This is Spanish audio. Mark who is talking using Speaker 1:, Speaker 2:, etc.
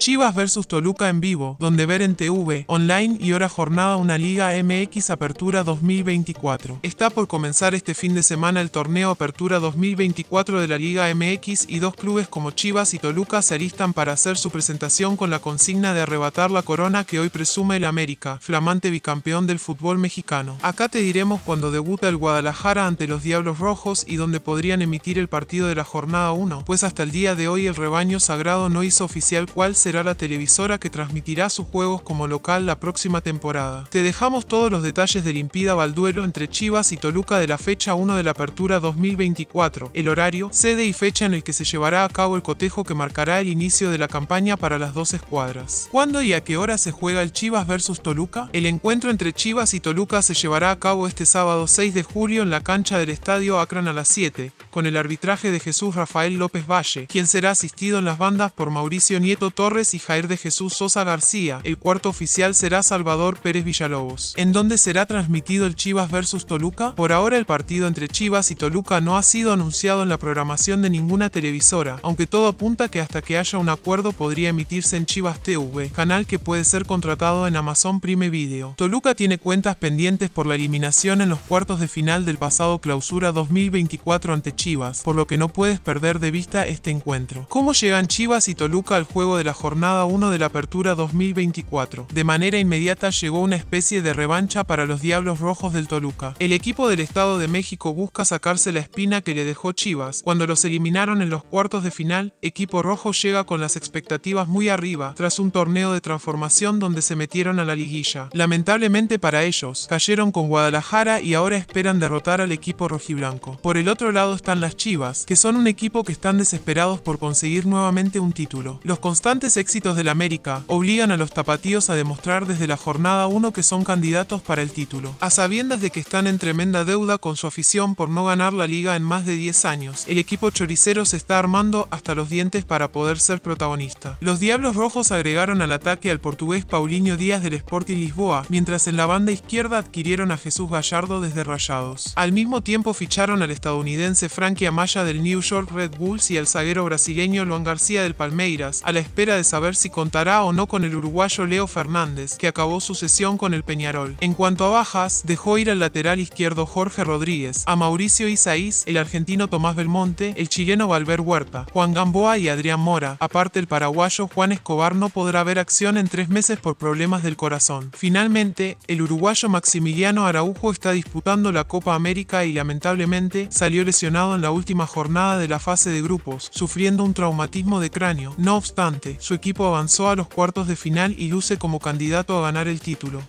Speaker 1: Chivas vs Toluca en vivo, donde ver en TV, online y hora jornada una Liga MX Apertura 2024. Está por comenzar este fin de semana el torneo Apertura 2024 de la Liga MX y dos clubes como Chivas y Toluca se alistan para hacer su presentación con la consigna de arrebatar la corona que hoy presume el América, flamante bicampeón del fútbol mexicano. Acá te diremos cuando debuta el Guadalajara ante los Diablos Rojos y donde podrían emitir el partido de la jornada 1, pues hasta el día de hoy el rebaño sagrado no hizo oficial cuál será la televisora que transmitirá sus juegos como local la próxima temporada. Te dejamos todos los detalles del impida balduelo entre Chivas y Toluca de la fecha 1 de la apertura 2024, el horario, sede y fecha en el que se llevará a cabo el cotejo que marcará el inicio de la campaña para las dos escuadras. ¿Cuándo y a qué hora se juega el Chivas versus Toluca? El encuentro entre Chivas y Toluca se llevará a cabo este sábado 6 de julio en la cancha del Estadio Akron a las 7, con el arbitraje de Jesús Rafael López Valle, quien será asistido en las bandas por Mauricio Nieto Torres y Jair de Jesús Sosa García. El cuarto oficial será Salvador Pérez Villalobos. ¿En dónde será transmitido el Chivas vs Toluca? Por ahora el partido entre Chivas y Toluca no ha sido anunciado en la programación de ninguna televisora, aunque todo apunta que hasta que haya un acuerdo podría emitirse en Chivas TV, canal que puede ser contratado en Amazon Prime Video. Toluca tiene cuentas pendientes por la eliminación en los cuartos de final del pasado clausura 2024 ante Chivas, por lo que no puedes perder de vista este encuentro. ¿Cómo llegan Chivas y Toluca al juego de la jornada? jornada 1 de la Apertura 2024. De manera inmediata llegó una especie de revancha para los Diablos Rojos del Toluca. El equipo del Estado de México busca sacarse la espina que le dejó Chivas. Cuando los eliminaron en los cuartos de final, equipo rojo llega con las expectativas muy arriba, tras un torneo de transformación donde se metieron a la liguilla. Lamentablemente para ellos, cayeron con Guadalajara y ahora esperan derrotar al equipo rojiblanco. Por el otro lado están las Chivas, que son un equipo que están desesperados por conseguir nuevamente un título. Los constantes éxitos del América obligan a los tapatíos a demostrar desde la jornada 1 que son candidatos para el título. A sabiendas de que están en tremenda deuda con su afición por no ganar la liga en más de 10 años, el equipo choricero se está armando hasta los dientes para poder ser protagonista. Los Diablos Rojos agregaron al ataque al portugués Paulinho Díaz del Sporting Lisboa, mientras en la banda izquierda adquirieron a Jesús Gallardo desde Rayados. Al mismo tiempo ficharon al estadounidense Frankie Amaya del New York Red Bulls y al zaguero brasileño Luan García del Palmeiras, a la espera de saber si contará o no con el uruguayo Leo Fernández, que acabó su sesión con el Peñarol. En cuanto a bajas, dejó ir al lateral izquierdo Jorge Rodríguez, a Mauricio Isaís, el argentino Tomás Belmonte, el chileno Valver Huerta, Juan Gamboa y Adrián Mora. Aparte, el paraguayo Juan Escobar no podrá ver acción en tres meses por problemas del corazón. Finalmente, el uruguayo Maximiliano Araujo está disputando la Copa América y lamentablemente salió lesionado en la última jornada de la fase de grupos, sufriendo un traumatismo de cráneo. No obstante, su equipo avanzó a los cuartos de final y luce como candidato a ganar el título.